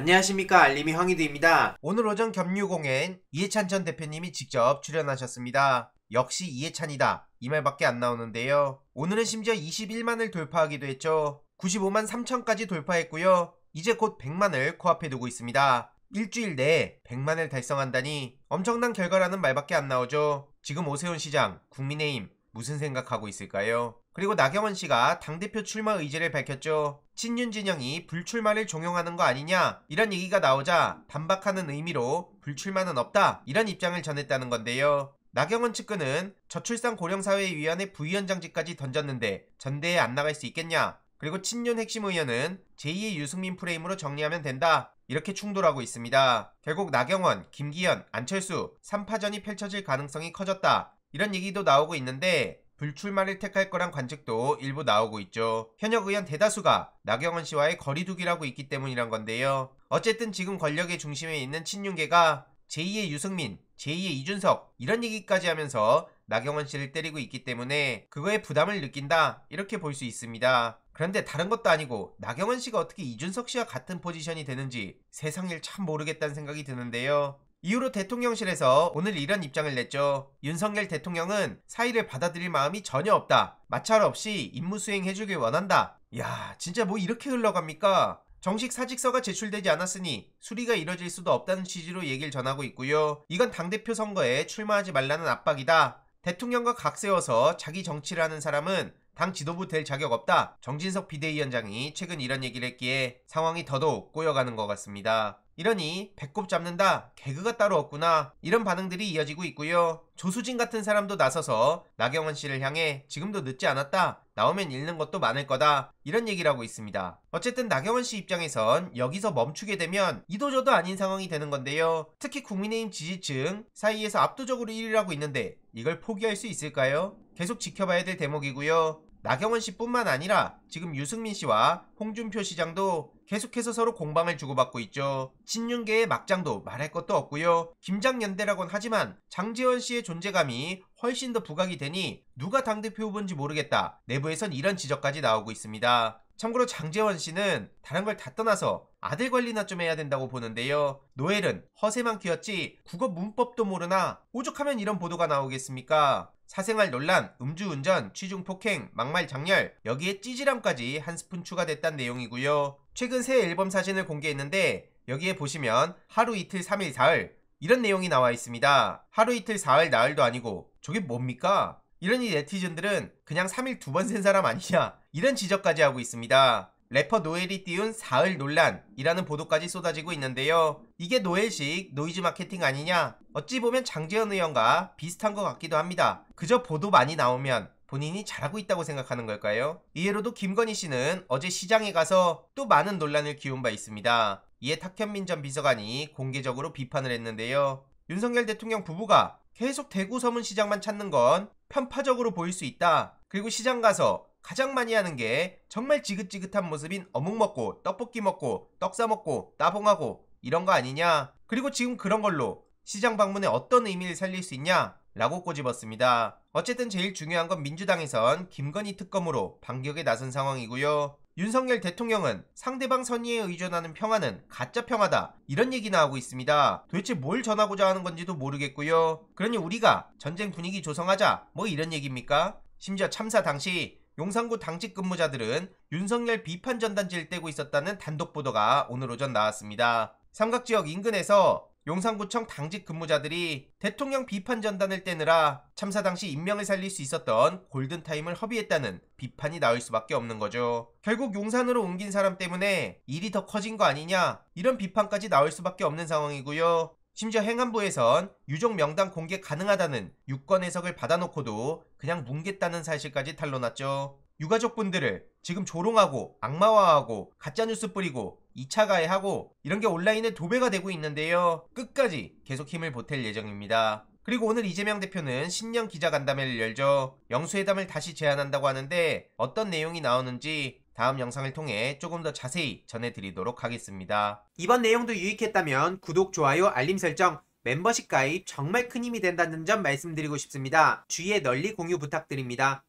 안녕하십니까 알림이 황희드입니다. 오늘 오전 겹류공엔 이해찬 전 대표님이 직접 출연하셨습니다. 역시 이해찬이다 이 말밖에 안 나오는데요. 오늘은 심지어 21만을 돌파하기도 했죠. 95만 3천까지 돌파했고요. 이제 곧 100만을 코앞에 두고 있습니다. 일주일 내에 100만을 달성한다니 엄청난 결과라는 말밖에 안 나오죠. 지금 오세훈 시장, 국민의힘 무슨 생각하고 있을까요? 그리고 나경원 씨가 당대표 출마 의지를 밝혔죠. 친윤 진영이 불출마를 종용하는 거 아니냐 이런 얘기가 나오자 반박하는 의미로 불출마는 없다 이런 입장을 전했다는 건데요. 나경원 측근은 저출산 고령사회위원회 부위원장직까지 던졌는데 전대에 안 나갈 수 있겠냐 그리고 친윤 핵심 의원은 제2의 유승민 프레임으로 정리하면 된다. 이렇게 충돌하고 있습니다. 결국 나경원, 김기현, 안철수, 3파전이 펼쳐질 가능성이 커졌다. 이런 얘기도 나오고 있는데 불출마를 택할 거란 관측도 일부 나오고 있죠. 현역 의원 대다수가 나경원 씨와의 거리두기라고 있기 때문이란 건데요. 어쨌든 지금 권력의 중심에 있는 친윤계가 제2의 유승민, 제2의 이준석 이런 얘기까지 하면서 나경원 씨를 때리고 있기 때문에 그거에 부담을 느낀다 이렇게 볼 수 있습니다. 그런데 다른 것도 아니고 나경원 씨가 어떻게 이준석 씨와 같은 포지션이 되는지 세상 일참 모르겠다는 생각이 드는데요. 이후로 대통령실에서 오늘 이런 입장을 냈죠. 윤석열 대통령은 사의를 받아들일 마음이 전혀 없다. 마찰 없이 임무 수행해주길 원한다. 야, 진짜 뭐 이렇게 흘러갑니까? 정식 사직서가 제출되지 않았으니 수리가 이뤄질 수도 없다는 취지로 얘기를 전하고 있고요. 이건 당대표 선거에 출마하지 말라는 압박이다. 대통령과 각세워서 자기 정치를 하는 사람은 당 지도부 될 자격 없다. 정진석 비대위원장이 최근 이런 얘기를 했기에 상황이 더더욱 꼬여가는 것 같습니다. 이러니 배꼽 잡는다 개그가 따로 없구나 이런 반응들이 이어지고 있고요. 조수진 같은 사람도 나서서 나경원 씨를 향해 지금도 늦지 않았다. 나오면 잃는 것도 많을 거다. 이런 얘기를 하고 있습니다. 어쨌든 나경원 씨 입장에선 여기서 멈추게 되면 이도저도 아닌 상황이 되는 건데요. 특히 국민의힘 지지층 사이에서 압도적으로 1위라고 있는데 이걸 포기할 수 있을까요? 계속 지켜봐야 될 대목이고요. 나경원 씨뿐만 아니라 지금 유승민 씨와 홍준표 시장도 계속해서 서로 공방을 주고받고 있죠. 친윤계의 막장도 말할 것도 없고요. 김장연대라곤 하지만 장재원 씨의 존재감이 훨씬 더 부각이 되니 누가 당대표 후보인지 모르겠다. 내부에선 이런 지적까지 나오고 있습니다. 참고로 장재원 씨는 다른 걸 다 떠나서 아들 관리나 좀 해야 된다고 보는데요. 노엘은 허세만 키웠지 국어 문법도 모르나 오죽하면 이런 보도가 나오겠습니까? 사생활 논란, 음주운전, 취중 폭행, 막말 장렬, 여기에 찌질함까지 한 스푼 추가됐단 내용이고요. 최근 새 앨범 사진을 공개했는데 여기에 보시면 하루 이틀 3일 4흘 이런 내용이 나와 있습니다. 하루 이틀 4흘 나흘도 아니고 저게 뭡니까? 이러니 네티즌들은 그냥 3일 두 번 센 사람 아니냐 이런 지적까지 하고 있습니다. 래퍼 노엘이 띄운 사흘 논란이라는 보도까지 쏟아지고 있는데요. 이게 노엘식 노이즈 마케팅 아니냐? 어찌 보면 장재현 의원과 비슷한 것 같기도 합니다. 그저 보도 많이 나오면 본인이 잘하고 있다고 생각하는 걸까요? 이외로도 김건희 씨는 어제 시장에 가서 또 많은 논란을 기운 바 있습니다. 이에 탁현민 전 비서관이 공개적으로 비판을 했는데요. 윤석열 대통령 부부가 계속 대구 서문시장만 찾는 건 편파적으로 보일 수 있다. 그리고 시장 가서 가장 많이 하는 게 정말 지긋지긋한 모습인 어묵 먹고 떡볶이 먹고 떡사 먹고 따봉하고 이런 거 아니냐? 그리고 지금 그런 걸로 시장 방문에 어떤 의미를 살릴 수 있냐? 라고 꼬집었습니다. 어쨌든 제일 중요한 건 민주당에선 김건희 특검으로 반격에 나선 상황이고요. 윤석열 대통령은 상대방 선의에 의존하는 평화는 가짜 평화다 이런 얘기나 오고 있습니다. 도대체 뭘 전하고자 하는 건지도 모르겠고요. 그러니 우리가 전쟁 분위기 조성하자 뭐 이런 얘기입니까? 심지어 참사 당시 용산구 당직 근무자들은 윤석열 비판 전단지를 떼고 있었다는 단독 보도가 오늘 오전 나왔습니다. 삼각지역 인근에서 용산구청 당직 근무자들이 대통령 비판 전단을 떼느라 참사 당시 인명을 살릴 수 있었던 골든타임을 허비했다는 비판이 나올 수밖에 없는 거죠. 결국 용산으로 옮긴 사람 때문에 일이 더 커진 거 아니냐 이런 비판까지 나올 수밖에 없는 상황이고요. 심지어 행안부에선 유족 명단 공개 가능하다는 유권 해석을 받아놓고도 그냥 뭉갰다는 사실까지 탄로났죠. 유가족분들을 지금 조롱하고 악마화하고 가짜뉴스 뿌리고 2차 가해하고 이런 게 온라인에 도배가 되고 있는데요. 끝까지 계속 힘을 보탤 예정입니다. 그리고 오늘 이재명 대표는 신년 기자간담회를 열죠. 영수회담을 다시 제안한다고 하는데 어떤 내용이 나오는지 다음 영상을 통해 조금 더 자세히 전해드리도록 하겠습니다. 이번 내용도 유익했다면 구독, 좋아요, 알림 설정, 멤버십 가입 정말 큰 힘이 된다는 점 말씀드리고 싶습니다. 주위에 널리 공유 부탁드립니다.